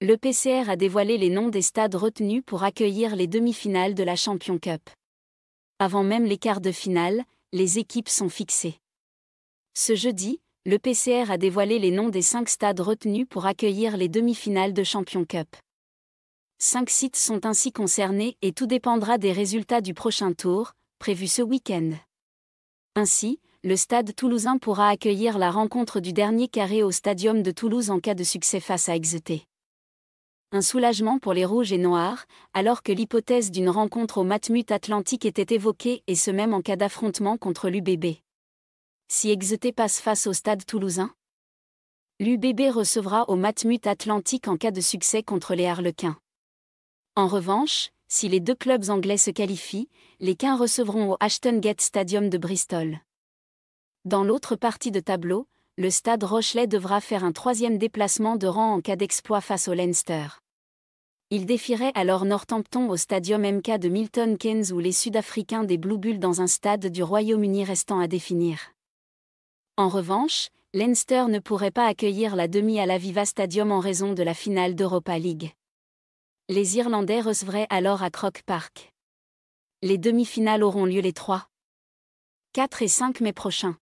le PCR a dévoilé les noms des stades retenus pour accueillir les demi-finales de la Champion Cup. Avant même les quarts de finale, les équipes sont fixées. Ce jeudi, le PCR a dévoilé les noms des cinq stades retenus pour accueillir les demi-finales de Champion Cup. Cinq sites sont ainsi concernés et tout dépendra des résultats du prochain tour, prévu ce week-end. Ainsi, le stade toulousain pourra accueillir la rencontre du dernier carré au Stadium de Toulouse en cas de succès face à Exeter. Un soulagement pour les rouges et noirs, alors que l'hypothèse d'une rencontre au Matmut Atlantique était évoquée et ce même en cas d'affrontement contre l'UBB. Si Exeter passe face au stade toulousain L'UBB recevra au Matmut Atlantique en cas de succès contre les Harlequins. En revanche, si les deux clubs anglais se qualifient, les Quins recevront au Ashton Gate Stadium de Bristol. Dans l'autre partie de tableau, le stade Rochelet devra faire un troisième déplacement de rang en cas d'exploit face au Leinster. Il défierait alors Northampton au stadium MK de Milton Keynes ou les Sud-Africains des Blue Bulls dans un stade du Royaume-Uni restant à définir. En revanche, Leinster ne pourrait pas accueillir la demi à la Viva Stadium en raison de la finale d'Europa League. Les Irlandais recevraient alors à Croke Park. Les demi-finales auront lieu les 3, 4 et 5 mai prochains.